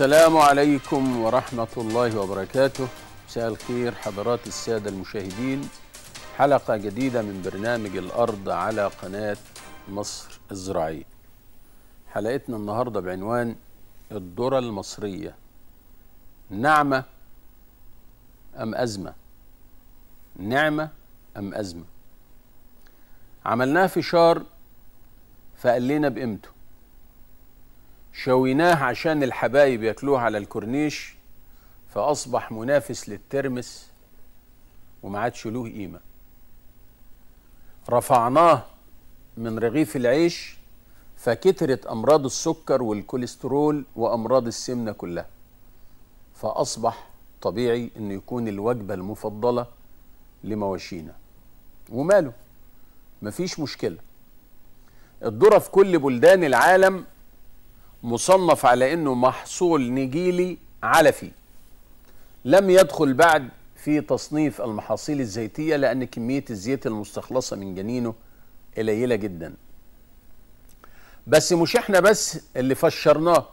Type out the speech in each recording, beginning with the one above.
السلام عليكم ورحمة الله وبركاته مساء الخير حضرات السادة المشاهدين حلقة جديدة من برنامج الأرض على قناة مصر الزراعية حلقتنا النهاردة بعنوان الدرة المصرية نعمة أم أزمة نعمة أم أزمة عملناها شار فقال لنا بقيمته شويناه عشان الحبايب ياكلوه على الكورنيش فأصبح منافس للترمس وما عادش له قيمة رفعناه من رغيف العيش فكترت أمراض السكر والكوليسترول وأمراض السمنة كلها فأصبح طبيعي أنه يكون الوجبة المفضلة لمواشينا وماله مفيش مشكلة الذرة في كل بلدان العالم مصنف على انه محصول نجيلي علفي لم يدخل بعد في تصنيف المحاصيل الزيتيه لان كميه الزيت المستخلصه من جنينه قليله جدا بس مش احنا بس اللي فشرناه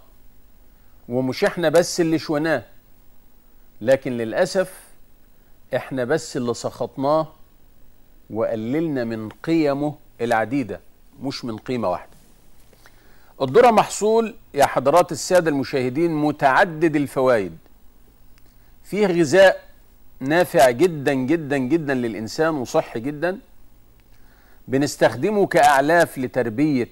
ومش احنا بس اللي شوناه لكن للاسف احنا بس اللي سخطناه وقللنا من قيمه العديده مش من قيمه واحده الدرة محصول يا حضرات السادة المشاهدين متعدد الفوائد فيه غذاء نافع جدا جدا جدا للإنسان وصحي جدا بنستخدمه كأعلاف لتربية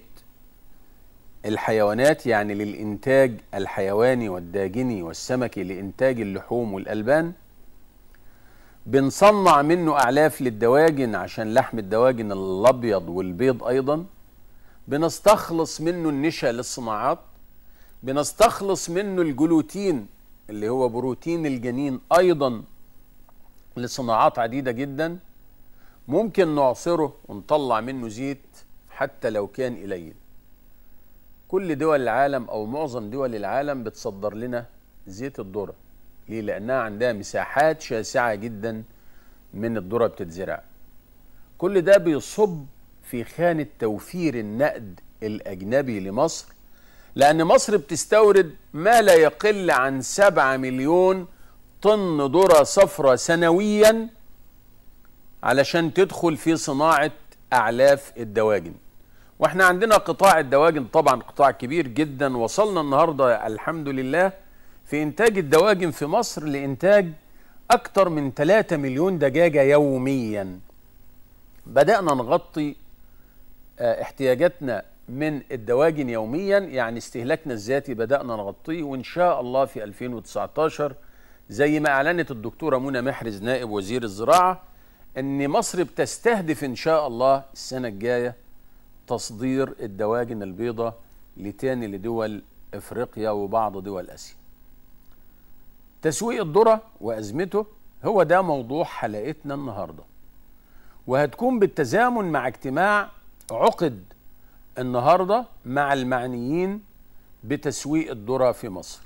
الحيوانات يعني للإنتاج الحيواني والداجني والسمكي لإنتاج اللحوم والألبان بنصنع منه أعلاف للدواجن عشان لحم الدواجن الأبيض والبيض أيضا بنستخلص منه النشا للصناعات بنستخلص منه الجلوتين اللي هو بروتين الجنين أيضا لصناعات عديدة جدا ممكن نعصره ونطلع منه زيت حتى لو كان قليل كل دول العالم أو معظم دول العالم بتصدر لنا زيت الذرة ليه؟ لأنها عندها مساحات شاسعة جدا من الذرة بتتزرع كل ده بيصب في خانة توفير النقد الأجنبي لمصر لأن مصر بتستورد ما لا يقل عن 7 مليون طن ذرة صفراء سنويا علشان تدخل في صناعة أعلاف الدواجن واحنا عندنا قطاع الدواجن طبعا قطاع كبير جدا وصلنا النهاردة الحمد لله في إنتاج الدواجن في مصر لإنتاج أكثر من 3 مليون دجاجة يوميا بدأنا نغطي آه، احتياجاتنا من الدواجن يوميا يعني استهلاكنا الذاتي بدأنا نغطيه وإن شاء الله في 2019 زي ما أعلنت الدكتورة منى محرز نائب وزير الزراعة أن مصر بتستهدف إن شاء الله السنة الجاية تصدير الدواجن البيضاء لتاني لدول إفريقيا وبعض دول آسيا تسويق الذرة وأزمته هو ده موضوع حلقتنا النهاردة وهتكون بالتزامن مع اجتماع عقد النهارده مع المعنيين بتسويق الذره في مصر.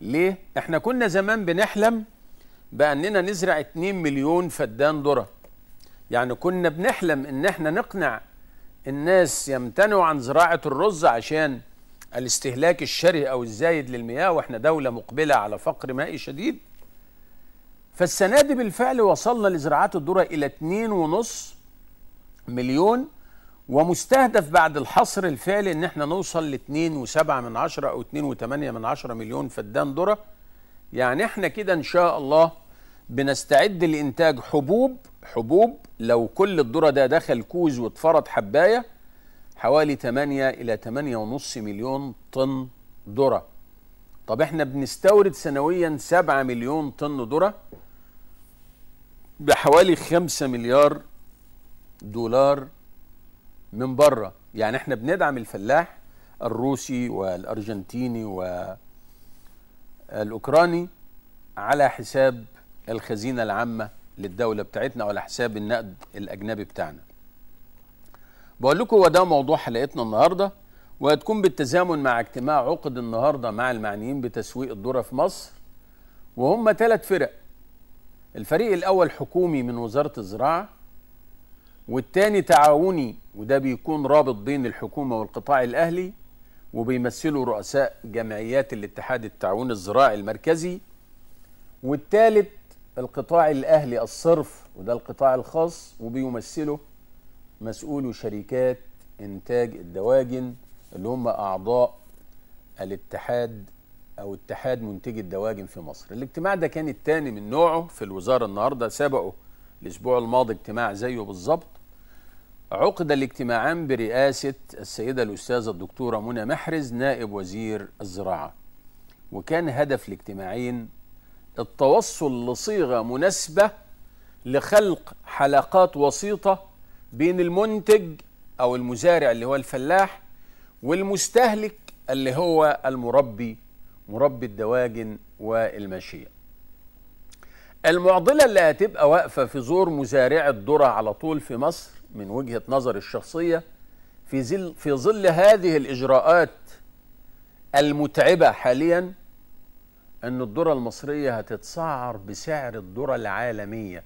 ليه؟ احنا كنا زمان بنحلم باننا نزرع 2 مليون فدان ذره. يعني كنا بنحلم ان احنا نقنع الناس يمتنعوا عن زراعه الرز عشان الاستهلاك الشره او الزايد للمياه واحنا دوله مقبله على فقر مائي شديد. فالسنه دي بالفعل وصلنا لزراعات الذره الى 2.5 مليون ومستهدف بعد الحصر الفعلي ان احنا نوصل ل 2.7 من او 2.8 من مليون فدان ذره يعني احنا كده ان شاء الله بنستعد لانتاج حبوب حبوب لو كل الذره ده دخل كوز واتفرط حبايه حوالي 8 الى 8.5 مليون طن ذره طب احنا بنستورد سنويا 7 مليون طن ذره بحوالي 5 مليار دولار من بره يعني احنا بندعم الفلاح الروسي والارجنتيني والاوكراني على حساب الخزينه العامه للدوله بتاعتنا وعلى حساب النقد الاجنبي بتاعنا بقول لكم هو ده موضوع حلقتنا النهارده وهتكون بالتزامن مع اجتماع عقد النهارده مع المعنيين بتسويق الذره في مصر وهم ثلاث فرق الفريق الاول حكومي من وزاره الزراعه والتاني تعاوني وده بيكون رابط بين الحكومة والقطاع الأهلي وبيمثلوا رؤساء جمعيات الاتحاد التعاون الزراعي المركزي والتالت القطاع الأهلي الصرف وده القطاع الخاص وبيمثله مسؤولو شركات إنتاج الدواجن اللي هم أعضاء الاتحاد أو اتحاد منتجي الدواجن في مصر الاجتماع ده كان التاني من نوعه في الوزارة النهاردة سبقه الأسبوع الماضي اجتماع زيه بالظبط عقد الاجتماعان برئاسة السيدة الأستاذة الدكتورة منى محرز نائب وزير الزراعة وكان هدف الاجتماعين التوصل لصيغة مناسبة لخلق حلقات وسيطة بين المنتج أو المزارع اللي هو الفلاح والمستهلك اللي هو المربي مربي الدواجن والماشية المعضلة اللي هتبقى واقفة في زور مزارع الذرة على طول في مصر من وجهة نظر الشخصية في ظل في ظل هذه الإجراءات المتعبة حاليا أن الذرة المصرية هتتسعر بسعر الذرة العالمية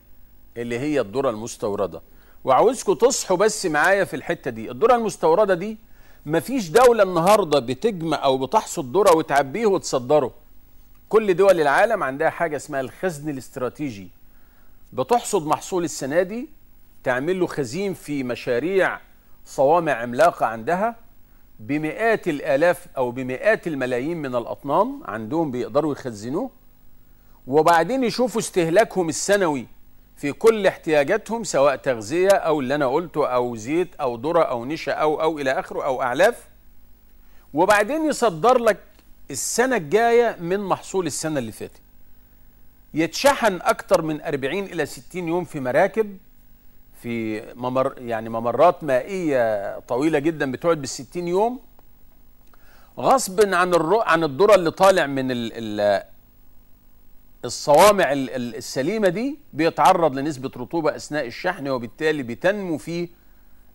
اللي هي الذرة المستوردة وعاوزكم تصحوا بس معايا في الحتة دي الذرة المستوردة دي مفيش دولة النهاردة بتجمع أو بتحصد ذرة وتعبيه وتصدره كل دول العالم عندها حاجة اسمها الخزن الاستراتيجي بتحصد محصول السنة دي تعمل له خزين في مشاريع صوامع عملاقة عندها بمئات الآلاف أو بمئات الملايين من الأطنان عندهم بيقدروا يخزنوه وبعدين يشوفوا استهلاكهم السنوي في كل احتياجاتهم سواء تغذية أو اللي أنا قلته أو زيت أو ذرة أو نشا أو أو إلى آخره أو أعلاف وبعدين يصدر لك السنة الجاية من محصول السنة اللي فاتت يتشحن أكتر من 40 إلى 60 يوم في مراكب في ممر يعني ممرات مائيه طويله جدا بتقعد بال 60 يوم غصب عن الرو... عن الذره اللي طالع من ال... ال... الصوامع ال... السليمه دي بيتعرض لنسبه رطوبه اثناء الشحن وبالتالي بتنمو فيه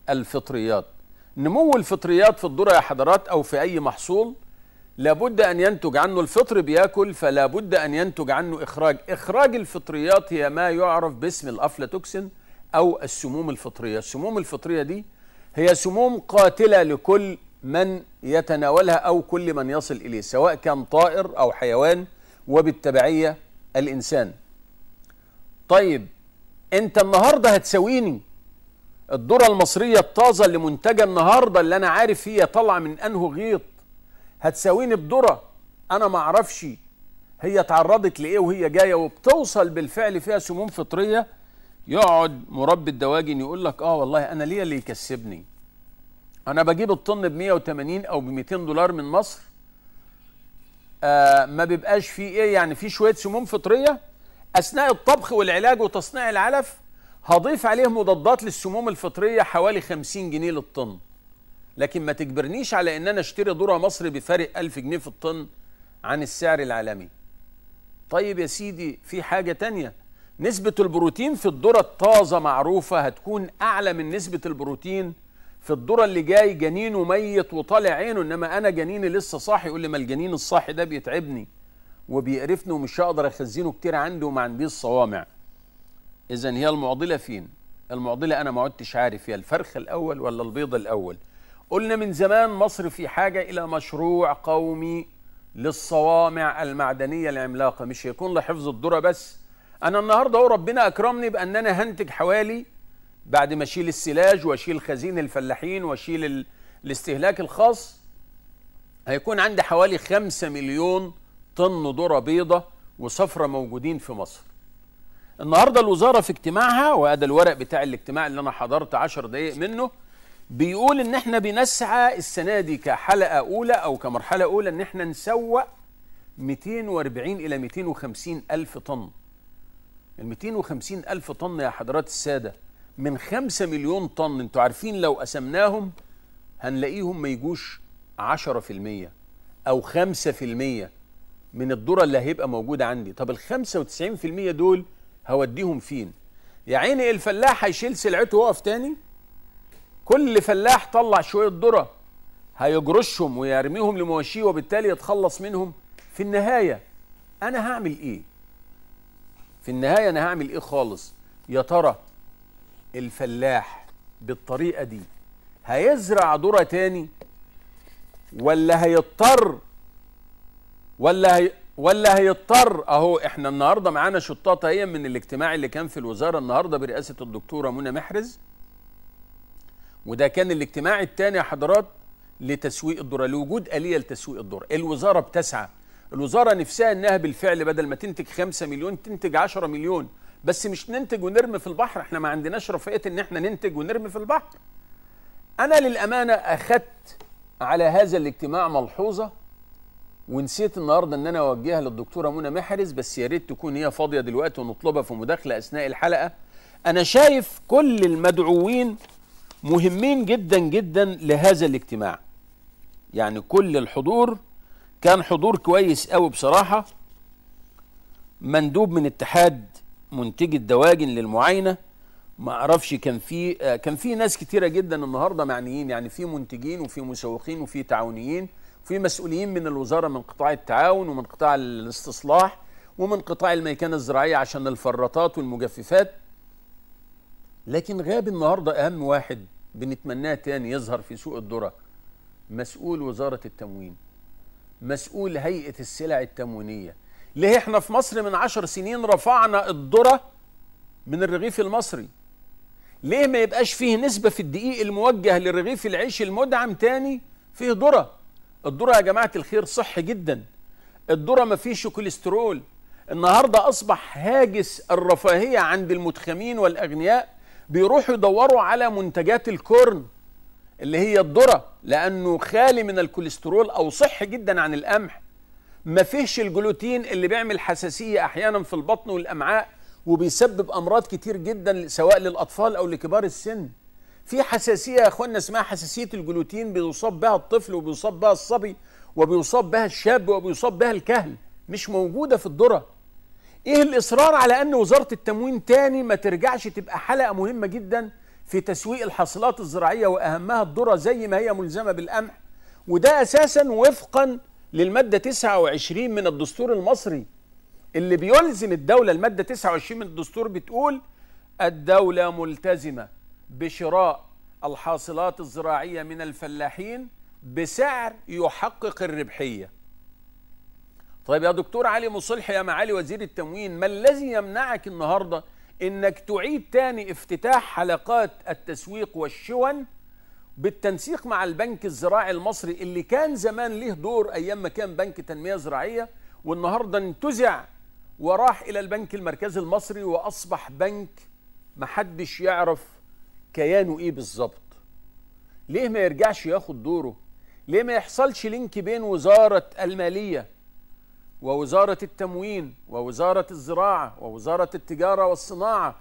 الفطريات نمو الفطريات في الذره يا حضرات او في اي محصول لابد ان ينتج عنه الفطر بياكل فلا بد ان ينتج عنه اخراج اخراج الفطريات هي ما يعرف باسم الافلاتوكسين أو السموم الفطرية السموم الفطرية دي هي سموم قاتلة لكل من يتناولها أو كل من يصل إليه سواء كان طائر أو حيوان وبالتبعية الإنسان طيب أنت النهاردة هتساويني الذرة المصرية الطازة اللي منتجة النهاردة اللي أنا عارف هي طالعة من أنه غيط هتساويني بذرة أنا ما اعرفش هي تعرضت لإيه وهي جاية وبتوصل بالفعل فيها سموم فطرية يقعد مربي الدواجن يقول لك اه والله انا ليه اللي يكسبني انا بجيب الطن ب 180 او ب 200 دولار من مصر آه ما بيبقاش فيه ايه يعني فيه شويه سموم فطريه اثناء الطبخ والعلاج وتصنيع العلف هضيف عليه مضادات للسموم الفطريه حوالي 50 جنيه للطن لكن ما تجبرنيش على ان انا اشتري ذره مصري بفارق 1000 جنيه في الطن عن السعر العالمي طيب يا سيدي في حاجه تانية نسبة البروتين في الذرة الطازة معروفة هتكون أعلى من نسبة البروتين في الذرة اللي جاي جنينه ميت وطالع عينه إنما أنا جنيني لسه صاحي يقول لي ما الجنين الصاحي ده بيتعبني وبيقرفني ومش هقدر أخزينه كتير عندي وما عنديش صوامع إذا هي المعضلة فين؟ المعضلة أنا ما عدتش عارف هي الفرخ الأول ولا البيض الأول قلنا من زمان مصر في حاجة إلى مشروع قومي للصوامع المعدنية العملاقة مش هيكون لحفظ الذرة بس انا النهارده ربنا اكرمني بان انا هنتج حوالي بعد ما اشيل السلاج واشيل خزين الفلاحين واشيل ال... الاستهلاك الخاص هيكون عندي حوالي 5 مليون طن ذره بيضه وصفرة موجودين في مصر النهارده الوزاره في اجتماعها وهذا الورق بتاع الاجتماع اللي انا حضرت 10 دقائق منه بيقول ان احنا بنسعى السنه دي كحلقه اولى او كمرحله اولى ان احنا نسوق 240 الى 250 الف طن ال 250 ألف طن يا حضرات السادة من 5 مليون طن انتوا عارفين لو قسمناهم هنلاقيهم ما يجوش 10% أو 5% من الذرة اللي هيبقى موجودة عندي طب ال 95% دول هوديهم فين يا عيني الفلاح هيشيل سلعته ويقف تاني كل فلاح طلع شوية ذرة هيجرشهم ويرميهم لمواشيه وبالتالي يتخلص منهم في النهاية أنا هعمل إيه في النهايه انا هعمل ايه خالص يا ترى الفلاح بالطريقه دي هيزرع ذره تاني ولا هيضطر ولا هي ولا هيضطر اهو احنا النهارده معانا شطاط اهي من الاجتماع اللي كان في الوزاره النهارده برئاسه الدكتوره منى محرز وده كان الاجتماع الثاني يا حضرات لتسويق الذره لوجود اليه لتسويق الذره الوزاره بتسعى الوزاره نفسها انها بالفعل بدل ما تنتج 5 مليون تنتج 10 مليون بس مش ننتج ونرمي في البحر احنا ما عندناش رفاهيه ان احنا ننتج ونرمي في البحر انا للامانه اخذت على هذا الاجتماع ملحوظه ونسيت النهارده ان انا اوجهها للدكتوره منى محرز بس يا ريت تكون هي فاضيه دلوقتي ونطلبها في مداخله اثناء الحلقه انا شايف كل المدعوين مهمين جدا جدا لهذا الاجتماع يعني كل الحضور كان حضور كويس قوي بصراحه مندوب من اتحاد منتجي الدواجن للمعاينه ما اعرفش كان في كان في ناس كتيره جدا النهارده معنيين يعني في منتجين وفي مسوقين وفي تعاونيين وفي مسؤولين من الوزاره من قطاع التعاون ومن قطاع الاستصلاح ومن قطاع الميكنه الزراعيه عشان الفراطات والمجففات لكن غاب النهارده اهم واحد بنتمناه تاني يظهر في سوق الذره مسؤول وزاره التموين مسؤول هيئه السلع التموينيه ليه احنا في مصر من عشر سنين رفعنا الذره من الرغيف المصري ليه ما يبقاش فيه نسبه في الدقيق الموجه لرغيف العيش المدعم تاني فيه ذره الذره يا جماعه الخير صح جدا الذره ما فيش كوليسترول النهارده اصبح هاجس الرفاهيه عند المتخمين والاغنياء بيروحوا يدوروا على منتجات الكورن اللي هي الذره لانه خالي من الكوليسترول او صحي جدا عن القمح ما فيهش الجلوتين اللي بيعمل حساسيه احيانا في البطن والامعاء وبيسبب امراض كتير جدا سواء للاطفال او لكبار السن في حساسيه يا اخوانا اسمها حساسيه الجلوتين بيصاب بها الطفل وبيصاب بها الصبي وبيصاب بها الشاب وبيصاب بها الكهل مش موجوده في الذره ايه الاصرار على ان وزاره التموين تاني ما ترجعش تبقى حلقه مهمه جدا في تسويق الحاصلات الزراعية وأهمها الذرة زي ما هي ملزمة بالقمح وده أساسا وفقا للمادة 29 من الدستور المصري اللي بيلزم الدولة المادة 29 من الدستور بتقول الدولة ملتزمة بشراء الحاصلات الزراعية من الفلاحين بسعر يحقق الربحية طيب يا دكتور علي مصلح يا معالي وزير التموين ما الذي يمنعك النهارده انك تعيد تاني افتتاح حلقات التسويق والشون بالتنسيق مع البنك الزراعي المصري اللي كان زمان ليه دور ايام ما كان بنك تنميه زراعيه والنهارده انتزع وراح الى البنك المركزي المصري واصبح بنك محدش يعرف كيانه ايه بالظبط ليه ما يرجعش ياخد دوره ليه ما يحصلش لينك بين وزاره الماليه ووزارة التموين ووزارة الزراعة ووزارة التجارة والصناعة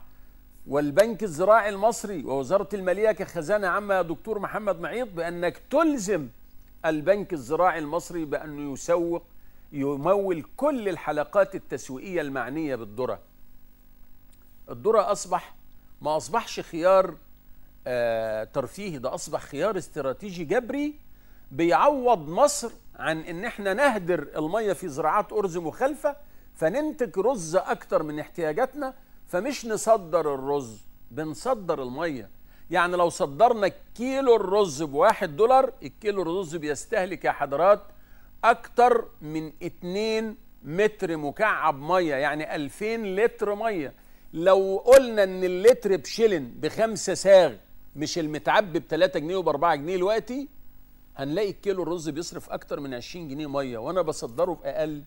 والبنك الزراعي المصري ووزارة المالية كخزانة عامة يا دكتور محمد معيط بأنك تلزم البنك الزراعي المصري بأنه يسوق يمول كل الحلقات التسويقية المعنية بالذرة الذرة أصبح ما أصبحش خيار آه، ترفيهي ده أصبح خيار استراتيجي جبري بيعوض مصر عن ان احنا نهدر الميه في زراعات ارز مخالفه فننتج رز اكتر من احتياجاتنا فمش نصدر الرز بنصدر الميه يعني لو صدرنا كيلو الرز بواحد دولار الكيلو الرز بيستهلك يا حضرات أكتر من 2 متر مكعب مية يعني 2000 لتر مية لو قلنا ان اللتر بشلن بخمسة ساغ مش المتعبي ب 3 جنيه وب 4 جنيه دلوقتي هنلاقي الكيلو الرز بيصرف اكتر من 20 جنيه ميه وانا بصدره باقل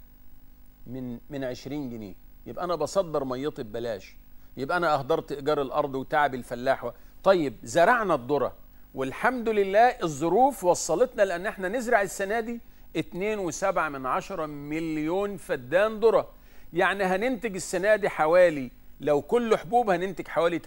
من من 20 جنيه يبقى انا بصدر ميتي ببلاش يبقى انا اهدرت ايجار الارض وتعب الفلاح و... طيب زرعنا الذره والحمد لله الظروف وصلتنا لان احنا نزرع السنه دي 2.7 من عشرة مليون فدان ذره يعني هننتج السنه دي حوالي لو كل حبوب هننتج حوالي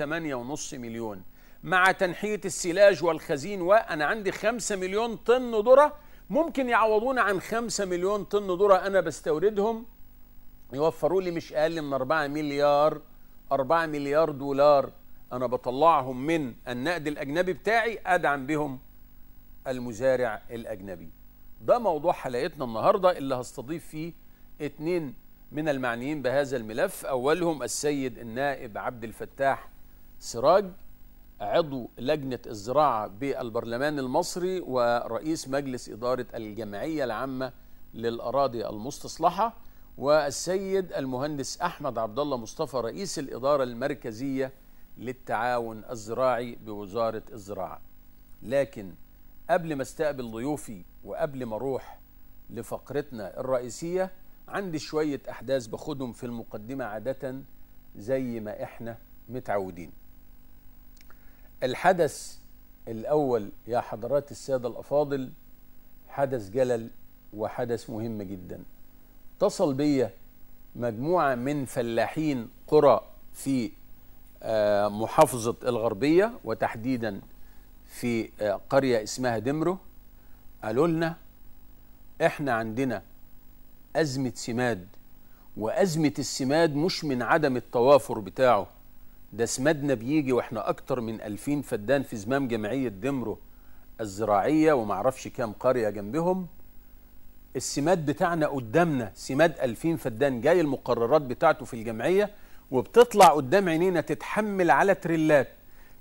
8.5 مليون مع تنحيه السلاج والخزين وانا عندي 5 مليون طن ذره ممكن يعوضونا عن 5 مليون طن ذره انا بستوردهم يوفروا لي مش اقل من 4 مليار 4 مليار دولار انا بطلعهم من النقد الاجنبي بتاعي ادعم بهم المزارع الاجنبي ده موضوع حلقتنا النهارده اللي هستضيف فيه اتنين من المعنيين بهذا الملف اولهم السيد النائب عبد الفتاح سراج عضو لجنة الزراعة بالبرلمان المصري ورئيس مجلس إدارة الجمعية العامة للأراضي المستصلحة والسيد المهندس أحمد عبد الله مصطفى رئيس الإدارة المركزية للتعاون الزراعي بوزارة الزراعة لكن قبل ما استقبل ضيوفي وقبل ما أروح لفقرتنا الرئيسية عندي شوية أحداث باخدهم في المقدمة عادة زي ما إحنا متعودين الحدث الأول يا حضرات السادة الأفاضل حدث جلل وحدث مهم جدا اتصل بي مجموعة من فلاحين قرى في آه، محافظة الغربية وتحديدا في آه، قرية اسمها دمرو قالوا لنا احنا عندنا أزمة سماد وأزمة السماد مش من عدم التوافر بتاعه ده سمادنا بيجي واحنا اكتر من 2000 فدان في زمام جمعيه دمرو الزراعيه ومعرفش كام قريه جنبهم السماد بتاعنا قدامنا سماد 2000 فدان جاي المقررات بتاعته في الجمعيه وبتطلع قدام عينينا تتحمل على تريلات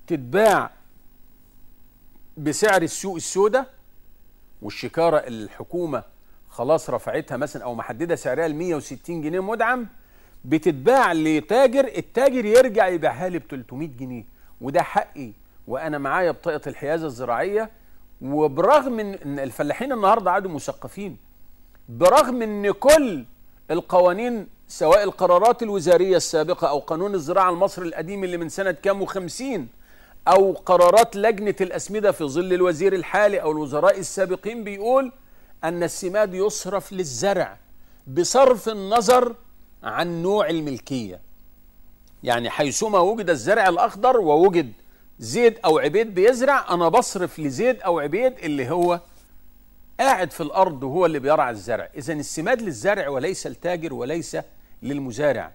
تتباع بسعر السوق السوداء والشكاره الحكومه خلاص رفعتها مثلا او محدده سعرها ل 160 جنيه مدعم بتتباع لتاجر التاجر يرجع يبيعها لي ب 300 جنيه وده حقي وانا معايا بطاقه الحيازه الزراعيه وبرغم ان الفلاحين النهارده عادوا مثقفين برغم ان كل القوانين سواء القرارات الوزاريه السابقه او قانون الزراعه المصري القديم اللي من سنه كام و50 او قرارات لجنه الاسمده في ظل الوزير الحالي او الوزراء السابقين بيقول ان السماد يصرف للزرع بصرف النظر عن نوع الملكية يعني حيثما وجد الزرع الأخضر ووجد زيد أو عبيد بيزرع أنا بصرف لزيد أو عبيد اللي هو قاعد في الأرض وهو اللي بيرعى الزرع إذا السماد للزرع وليس التاجر وليس للمزارع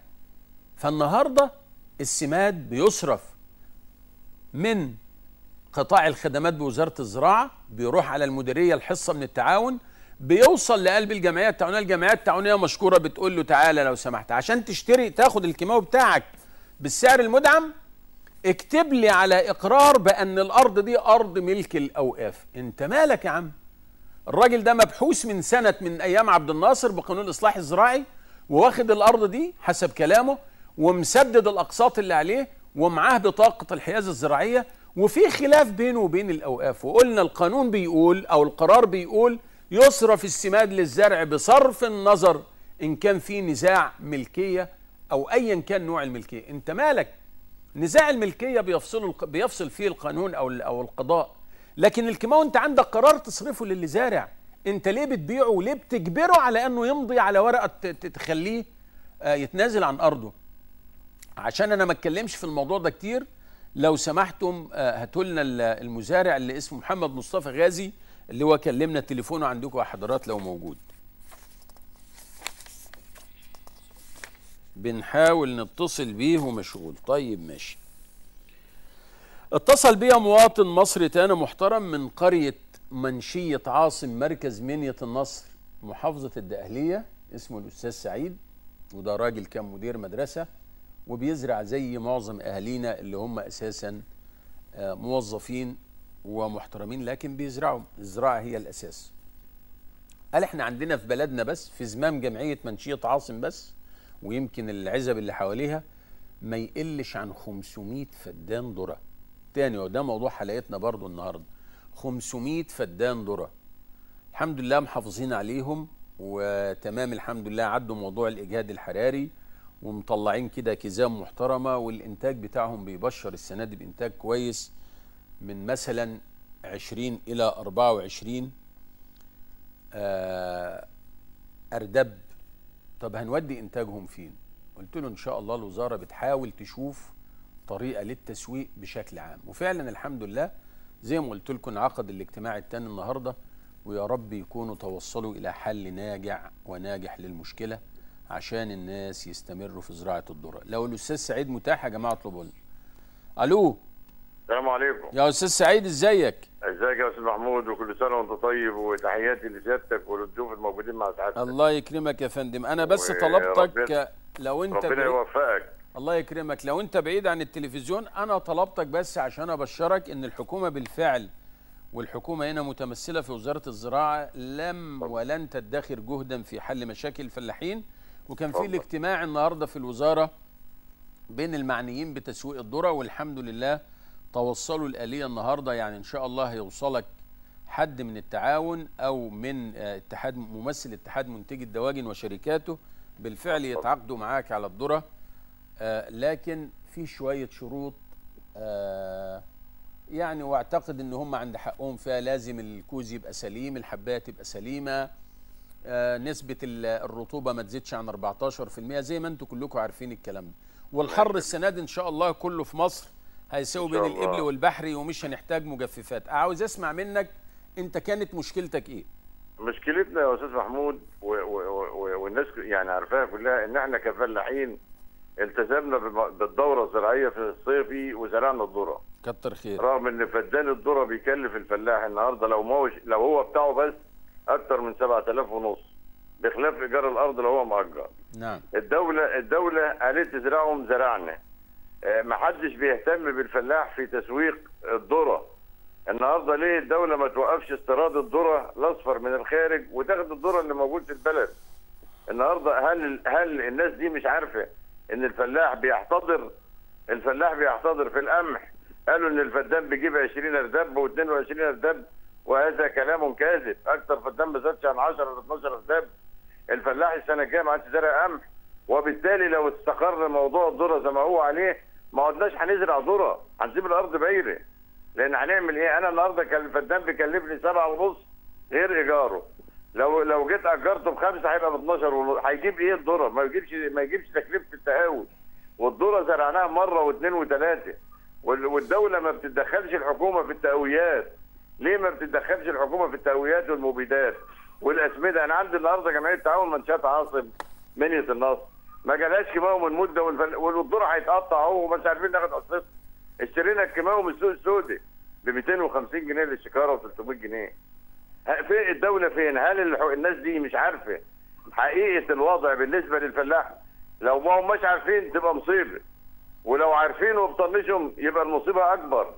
فالنهاردة السماد بيصرف من قطاع الخدمات بوزارة الزراعة بيروح على المديرية الحصة من التعاون بيوصل لقلب الجمعيه التعاونيه الجمعيه التعاونيه مشكوره بتقول له تعالى لو سمحت عشان تشتري تاخد الكيماوي بتاعك بالسعر المدعم اكتب لي على اقرار بان الارض دي ارض ملك الاوقاف انت مالك يا عم الراجل ده مبحوث من سنه من ايام عبد الناصر بقانون الاصلاح الزراعي وواخد الارض دي حسب كلامه ومسدد الاقساط اللي عليه ومعاه بطاقه الحيازه الزراعيه وفي خلاف بينه وبين الاوقاف وقلنا القانون بيقول او القرار بيقول يصرف السماد للزرع بصرف النظر إن كان في نزاع ملكية أو أيا كان نوع الملكية أنت مالك نزاع الملكية بيفصل بيفصل فيه القانون أو أو القضاء لكن الكيماوي أنت عندك قرار تصرفه للي زارع أنت ليه بتبيعه وليه بتجبره على أنه يمضي على ورقة تخليه آه، يتنازل عن أرضه عشان أنا ما اتكلمش في الموضوع ده كتير لو سمحتم آه، هاتوا لنا المزارع اللي اسمه محمد مصطفى غازي اللي هو كلمنا تليفونه عندكم يا حضرات لو موجود بنحاول نتصل بيه ومشغول طيب ماشي اتصل بيا مواطن مصري تاني محترم من قرية منشية عاصم مركز منية النصر محافظة الدقهلية اسمه الأستاذ سعيد وده راجل كان مدير مدرسة وبيزرع زي معظم أهالينا اللي هم أساسا آه، موظفين ومحترمين لكن بيزرعوا الزراعه هي الاساس قال احنا عندنا في بلدنا بس في زمام جمعيه منشيه عاصم بس ويمكن العزب اللي حواليها ما يقلش عن 500 فدان ذره تاني وده موضوع حلقتنا برضو النهارده 500 فدان ذره الحمد لله محافظين عليهم وتمام الحمد لله عدوا موضوع الاجهاد الحراري ومطلعين كده كزام محترمه والانتاج بتاعهم بيبشر السنه دي بانتاج كويس من مثلا 20 إلى 24 آه، أردب طب هنودي إنتاجهم فين؟ قلت له إن شاء الله الوزارة بتحاول تشوف طريقة للتسويق بشكل عام وفعلا الحمد لله زي ما قلت لكم عقد الاجتماع التاني النهارده ويا رب يكونوا توصلوا إلى حل ناجع وناجح للمشكلة عشان الناس يستمروا في زراعة الذرة لو الأستاذ سعيد متاح يا جماعة اطلبوا لنا ألو السلام عليكم يا استاذ سعيد ازيك ازيك يا استاذ محمود وكل سنه وانت طيب وتحياتي لسيادتك وللضيوف الموجودين مع سعادتك الله يكرمك يا فندم انا بس طلبتك لو انت ربنا يوفقك الله يكرمك لو انت بعيد عن التلفزيون انا طلبتك بس عشان ابشرك ان الحكومه بالفعل والحكومه هنا متمثله في وزاره الزراعه لم ولن تدخر جهدا في حل مشاكل الفلاحين وكان في الاجتماع النهارده في الوزاره بين المعنيين بتسويق الذره والحمد لله توصلوا الآلية النهاردة يعني إن شاء الله هيوصلك حد من التعاون أو من آه، اتحاد ممثل اتحاد منتجي الدواجن وشركاته بالفعل يتعاقدوا معاك على الذرة آه، لكن في شوية شروط آه، يعني واعتقد ان هم عند حقهم فيها لازم الكوز يبقى سليم الحبايه تبقى سليمه نسبه الرطوبه ما تزيدش عن 14% زي ما انتم كلكم عارفين الكلام ده والحر السنه دي ان شاء الله كله في مصر هيساوي بين الإبل والبحري ومش هنحتاج مجففات عاوز أسمع منك أنت كانت مشكلتك إيه؟ مشكلتنا يا أستاذ محمود و و و والناس يعني عارفاها كلها إن إحنا كفلاحين التزمنا بالدورة الزراعية في الصيفي وزرعنا الذرة كتر خير رغم إن فدان الذرة بيكلف الفلاح النهاردة لو ما لو هو بتاعه بس أكتر من 7000 ونص بخلاف ايجار الارض لو هو مأجر نعم الدوله الدوله قالت تزرعهم زرعنا آه، ما حدش بيهتم بالفلاح في تسويق الذره النهارده ليه الدوله ما توقفش استيراد الذره الاصفر من الخارج وتاخد الذره اللي موجود في البلد النهارده هل هل الناس دي مش عارفه ان الفلاح بيحتضر الفلاح بيحتضر في القمح قالوا ان الفدان بيجيب 20 اردب و22 اردب وهذا كلام كاذب اكثر فدان ما زادش عن 10 ل 12 اردب الفلاح السنه الجايه ما عادش زارع قمح وبالتالي لو استقر موضوع الذره زي ما هو عليه ما قلناش هنزرع ذره هنسيب الارض بعيره لان هنعمل ايه انا النهارده كان الفدان بيكلفني سبعة ونص غير ايجاره لو لو جيت اجرته بخمسه هيبقى ب 12 ونص هيجيب ايه الذره ما يجيبش ما يجيبش تكلفه التهاوي والذره زرعناها مره واثنين وثلاثه والدوله ما بتتدخلش الحكومه في التهويات ليه ما بتتدخلش الحكومه في التهويات والمبيدات والاسمده انا عندي النهارده جمعيه تعاون منشات عاصم منيه النصر ما جالهاش كيماوي من مده والدور هيتقطع اهو ومش عارفين ناخد قصته اشترينا الكيماوي من السوق السوداء ب 250 جنيه للشكاره و300 جنيه فين الدوله فين؟ هل الناس دي مش عارفه حقيقه الوضع بالنسبه للفلاح لو ما هماش عارفين تبقى مصيبه ولو عارفين وبطنشهم يبقى المصيبه اكبر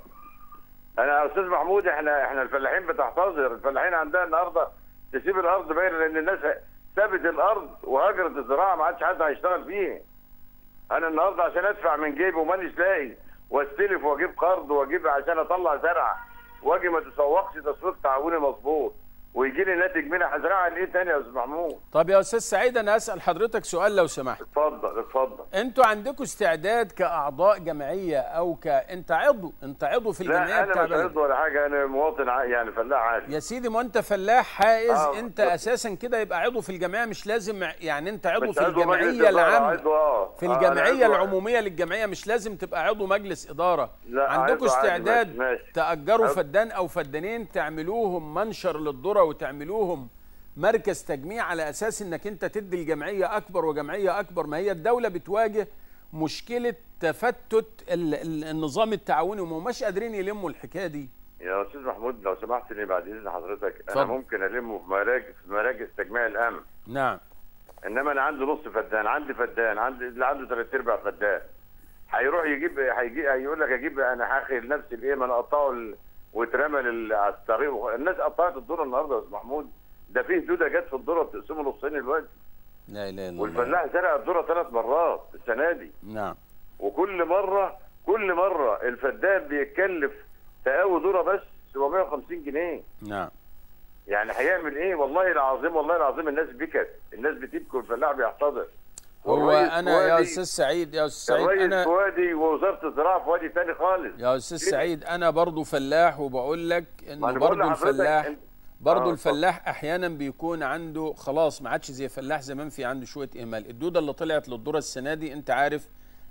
انا يا استاذ محمود احنا احنا الفلاحين بتحتضر الفلاحين عندنا النهارده تسيب الارض باينه لان الناس سابت الارض وهجرت الزراعه ما عادش حد هيشتغل فيها. انا النهارده عشان ادفع من جيبي ومانيش لاقي واستلف واجيب قرض واجيب عشان اطلع زرع واجي ما تسوقش تسويق تعاوني مظبوط. ويجي لي ناتج منها هزرعها ايه تاني يا استاذ محمود طب يا استاذ سعيد انا اسال حضرتك سؤال لو سمحت اتفضل اتفضل انتوا عندكم استعداد كاعضاء جمعيه او ك انت عضو انت عضو في الجمعيه لا انا مش عضو ولا حاجه انا مواطن يعني فلاح عادي يا سيدي ما انت فلاح حائز آه. انت اساسا كده يبقى عضو في الجمعيه مش لازم يعني انت عضو آه، آه، في الجمعيه العامه في الجمعيه آه. العموميه للجمعيه مش لازم تبقى عضو مجلس اداره لا عندكم استعداد ماشي. ماشي. تاجروا فدان او فدانين تعملوهم منشر للدرة الكوره وتعملوهم مركز تجميع على اساس انك انت تدي الجمعيه اكبر وجمعيه اكبر ما هي الدوله بتواجه مشكله تفتت النظام التعاوني وما هماش قادرين يلموا الحكايه دي يا استاذ محمود لو سمحت لي بعد اذن حضرتك انا ممكن المه في مراكز في مراكز تجميع الامن نعم انما انا عندي نص فدان عندي فدان عندي اللي عنده ثلاث ارباع فدان هيروح يجيب هيجي هيقول لك اجيب انا هاخد نفسي بايه ما انا اقطعه واترمى على الطريق الناس قطعت الدور النهارده يا استاذ محمود ده فيه دوده جت في الذره بتقسمه نصين دلوقتي لا اله الا الله والفلاح زرع الذره ثلاث مرات السنه دي نعم وكل مره كل مره الفدان بيتكلف تقاوي ذره بس 750 جنيه نعم يعني هيعمل ايه والله العظيم والله العظيم الناس بكت الناس بتبكي والفلاح بيحتضر هو انا يا استاذ سعيد يا استاذ سعيد انا وادي ووزاره الزراعه في وادي ثاني خالص يا استاذ سعيد انا برضه فلاح وبقول لك انه برضه الفلاح برضه آه، الفلاح احيانا بيكون عنده خلاص ما عادش زي فلاح زمان في عنده شويه اهمال الدوده اللي طلعت للذره السنه دي انت عارف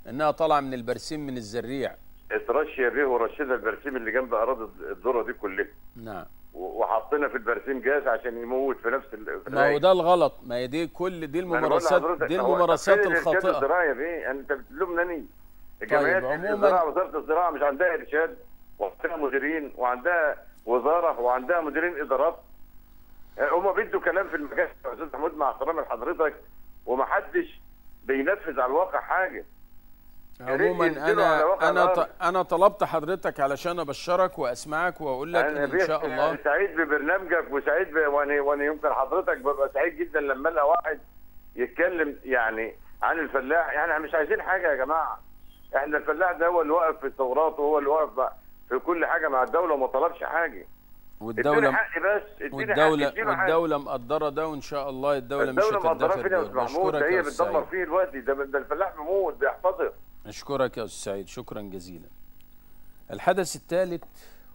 انها طالعه من البرسيم من الزريع اترشي الريه ورشدها البرسيم اللي جنب اراضي الذره دي كلها نعم وحطينا في البرسيم جاز عشان يموت في نفس ما هو ده الغلط ما هي دي كل دي الممارسات دي الممارسات الخاطئه الزراعه ايه؟ انت بتلومني الجمعيات طيب الزراعه وزاره الزراعه مش عندها ارشاد وعندها مديرين وعندها وزاره وعندها مديرين ادارات آه، هم بيدوا كلام في المجال يا استاذ محمود مع احترامي لحضرتك ومحدش بينفذ على الواقع حاجه عموما انا انا انا طلبت حضرتك علشان ابشرك واسمعك واقول لك إن, شاء الله انا سعيد ببرنامجك وسعيد وانا وانا يمكن حضرتك ببقى سعيد جدا لما الاقي واحد يتكلم يعني عن الفلاح يعني احنا مش عايزين حاجه يا جماعه احنا الفلاح ده هو اللي واقف في الثورات وهو اللي واقف في كل حاجه مع الدوله وما طلبش حاجه والدولة حقي بس والدولة حقي والدولة مقدرة ده وان شاء الله الدولة, الدولة مش هتدافع الدولة مقدرة فينا يا محمود هي بتدمر فيه الوقت ده الفلاح بيموت بيحتضر أشكرك يا أستاذ سعيد شكرا جزيلا الحدث الثالث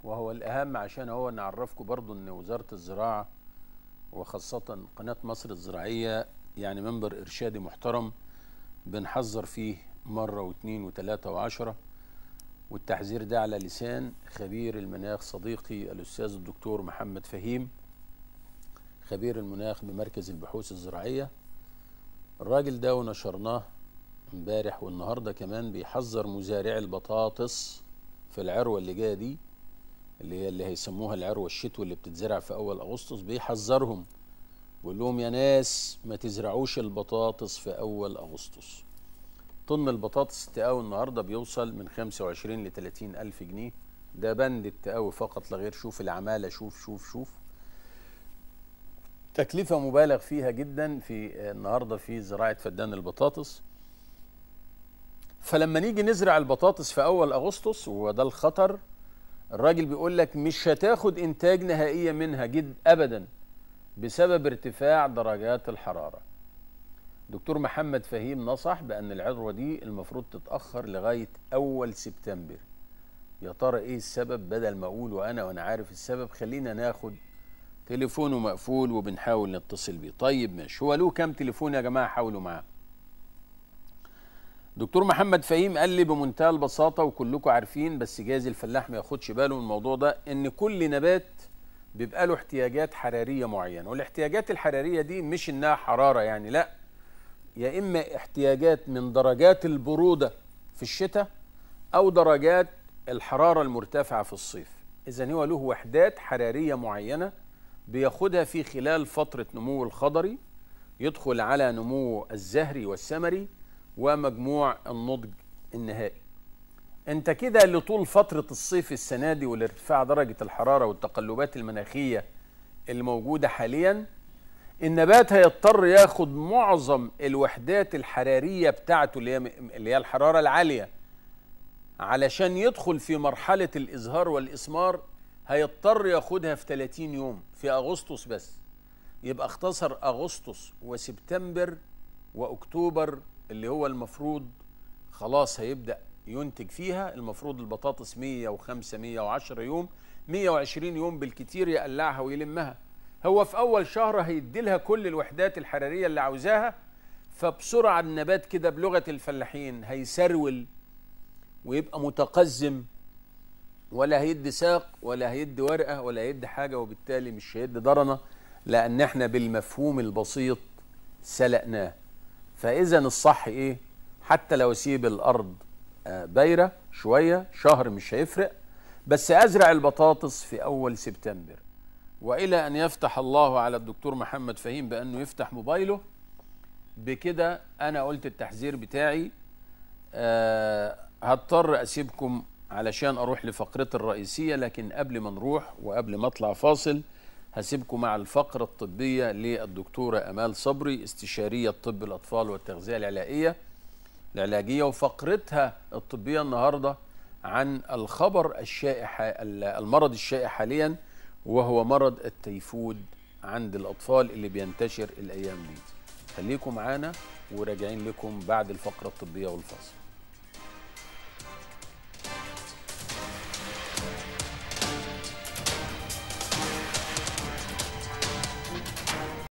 وهو الأهم عشان هو نعرفكم برضو أن وزارة الزراعة وخاصة قناة مصر الزراعية يعني منبر إرشادي محترم بنحذر فيه مرة واثنين وثلاثة وعشرة والتحذير ده على لسان خبير المناخ صديقي الأستاذ الدكتور محمد فهيم خبير المناخ بمركز البحوث الزراعية الراجل ده ونشرناه امبارح والنهارده كمان بيحذر مزارعي البطاطس في العروه اللي جايه دي اللي هي اللي هيسموها العروه الشتوي اللي بتتزرع في اول اغسطس بيحذرهم بيقول لهم يا ناس ما تزرعوش البطاطس في اول اغسطس طن البطاطس التقاوي النهارده بيوصل من 25 ل 30 الف جنيه ده بند التقاوي فقط لغير شوف العماله شوف شوف شوف تكلفه مبالغ فيها جدا في النهارده في زراعه فدان البطاطس فلما نيجي نزرع البطاطس في أول أغسطس وده الخطر الراجل بيقول لك مش هتاخد إنتاج نهائية منها جد أبدا بسبب ارتفاع درجات الحرارة دكتور محمد فهيم نصح بأن العذرة دي المفروض تتأخر لغاية أول سبتمبر يا ترى إيه السبب بدل ما أقول وأنا وأنا عارف السبب خلينا ناخد تليفونه مقفول وبنحاول نتصل بيه طيب ماشي هو له كام تليفون يا جماعة حاولوا معاه دكتور محمد فهيم قال لي بمنتهى البساطه وكلكم عارفين بس جايز الفلاح ما ياخدش باله من الموضوع ده ان كل نبات بيبقى له احتياجات حراريه معينه والاحتياجات الحراريه دي مش انها حراره يعني لا يا اما احتياجات من درجات البروده في الشتاء او درجات الحراره المرتفعه في الصيف اذا هو له وحدات حراريه معينه بياخدها في خلال فتره نمو الخضري يدخل على نمو الزهري والسمري ومجموع النضج النهائي انت كده لطول فترة الصيف السنة دي والارتفاع درجة الحرارة والتقلبات المناخية اللي موجودة حاليا النبات هيضطر ياخد معظم الوحدات الحرارية بتاعته اللي هي, اللي هي الحرارة العالية علشان يدخل في مرحلة الإزهار والإثمار هيضطر ياخدها في 30 يوم في أغسطس بس يبقى اختصر أغسطس وسبتمبر وأكتوبر اللي هو المفروض خلاص هيبدأ ينتج فيها المفروض البطاطس 105 110 يوم 120 يوم بالكتير يقلعها ويلمها هو في أول شهر هيدي لها كل الوحدات الحرارية اللي عاوزاها فبسرعة النبات كده بلغة الفلاحين هيسرول ويبقى متقزم ولا هيدي ساق ولا هيدي ورقة ولا هيدي حاجة وبالتالي مش هيدي درنه لأن احنا بالمفهوم البسيط سلقناه فاذا الصح ايه حتى لو اسيب الارض آه، بايره شويه شهر مش هيفرق بس ازرع البطاطس في اول سبتمبر والى ان يفتح الله على الدكتور محمد فهيم بانه يفتح موبايله بكده انا قلت التحذير بتاعي أه هضطر اسيبكم علشان اروح لفقرتي الرئيسيه لكن قبل ما نروح وقبل ما اطلع فاصل هسيبكم مع الفقرة الطبية للدكتورة أمال صبري استشارية طب الأطفال والتغذية العلاجية العلاجية وفقرتها الطبية النهاردة عن الخبر الشائع المرض الشائع حاليا وهو مرض التيفود عند الأطفال اللي بينتشر الأيام دي خليكم معانا وراجعين لكم بعد الفقرة الطبية والفصل